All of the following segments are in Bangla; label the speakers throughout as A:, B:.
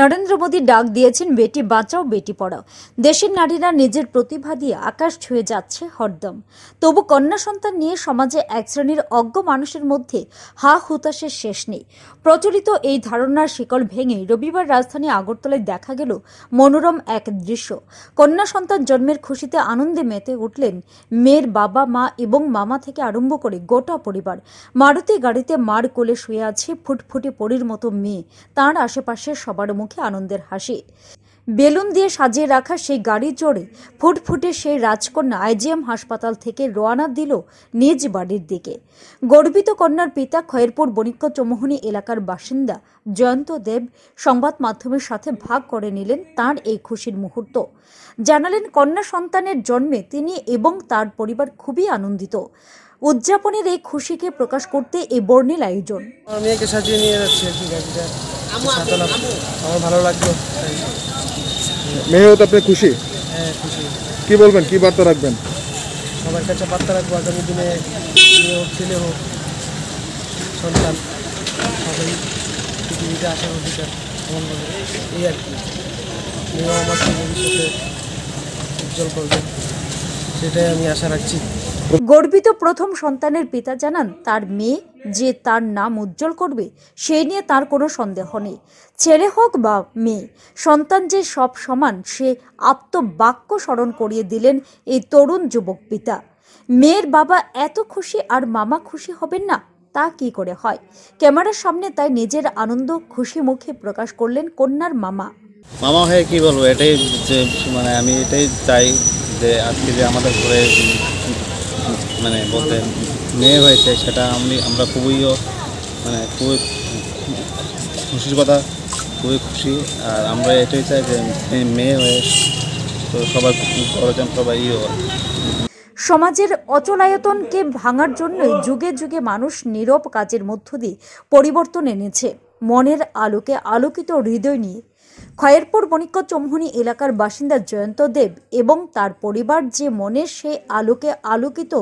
A: নরেন্দ্র মোদী ডাক দিয়েছেন বেটি বাঁচাও বেটি পড়াও দেশের নারীরা নিজের প্রতিভা দিয়ে আকাশ ছুঁয়ে যাচ্ছে হরদম তবু কন্যা সন্তান নিয়ে সমাজে এক শ্রেণীর অজ্ঞ মানুষের মধ্যে হা হুতাশের শেষ নেই প্রচলিত এই ধারণার শিকল ভেঙে রবিবার রাজধানী আগরতলায় দেখা গেল মনোরম এক দৃশ্য কন্যা সন্তান জন্মের খুশিতে আনন্দে মেতে উঠলেন মেয়ের বাবা মা এবং মামা থেকে আরম্ভ করে গোটা পরিবার মারুতি গাড়িতে মার কোলে শুয়ে আছে ফুটফুটে পরির মতো মেয়ে তার আশেপাশে সবার মুখে আনন্দের হাসি বেলুন দিয়ে সাজিয়ে রাখা সেই গাড়ি জোরে ফুটফুটে সেই রাজকন্যা আইজিএম হাসপাতাল থেকে রোয়ানা দিল নিজ বাড়ির দিকে গর্বিত কন্যার পিতা খয়েরপুর বণিক্য চমোহনি এলাকার বাসিন্দা জয়ন্ত দেব সংবাদ মাধ্যমের সাথে ভাগ করে নিলেন তার এই খুশির মুহূর্ত জানালেন কন্যা সন্তানের জন্মে তিনি এবং তার পরিবার খুবই আনন্দিত উদযাপনের এই খুশিকে প্রকাশ করতে এই বর্ণিল আয়োজন মেয়েকে সাজিয়ে নিয়ে যাচ্ছে
B: আমার ভালো লাগলো মেয়েও তো আপনি খুশি হ্যাঁ খুশি কী বলবেন কী বার্তা রাখবেন সবার কাছে বার্তা রাখবো আগামী দিনে মেয়ে হোক ছেলে হোক সন্তান সবাই পৃথিবীতে আসার অধিকার এমন এই আর কি মেয়েও আমার ভবিষ্যতে উজ্জ্বল করবে
A: সেটাই আমি আশা রাখছি গর্বিত প্রথম সন্তানের পিতা জানান তার মেয়ে যে তার নাম উজ্জ্বল করবে সেই নিয়ে তার কোনো সন্দেহ নেই ছেলে হোক বা মেয়ে সন্তান যে সব সমান সে আত্মবাক্য স্মরণ করিয়ে দিলেন এই তরুণ যুবক পিতা মেয়ের বাবা এত খুশি আর মামা খুশি হবেন না তা কি করে হয় ক্যামেরার সামনে তাই নিজের আনন্দ খুশি মুখে প্রকাশ করলেন কন্যার মামা
B: মামা হয়ে কি বলবো এটাই মানে আমি এটাই চাই যে আজকে যে আমাদের ঘরে মানে বলতে মেয়ে হয়েছে সেটা আমি আমরা খুবইও মানে খুবই খুশির কথা খুবই খুশি আর আমরা এটাই চাই যে মেয়ে হয়ে তো সবার খরচন সবাই ইয়ে
A: সমাজের অচলায়তনকে ভাঙার জন্যই যুগে যুগে মানুষ নীরব কাজের মধ্য দিয়ে পরিবর্তন এনেছে মনের আলোকে আলোকিত হৃদয় নিয়ে খয়েরপুর বণিক্য চমহনি এলাকার বাসিন্দা জয়ন্ত দেব এবং তার পরিবার যে মনে সেই আলোকে আলোকিত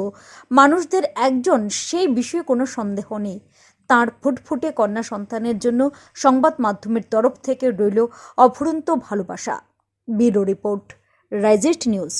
A: মানুষদের একজন সেই বিষয়ে কোনো সন্দেহ নেই তাঁর ফুটফুটে কন্যা সন্তানের জন্য সংবাদ মাধ্যমের তরফ থেকে রইল অফুরন্ত ভালোবাসা বিরো রিপোর্ট রাইজেস্ট নিউজ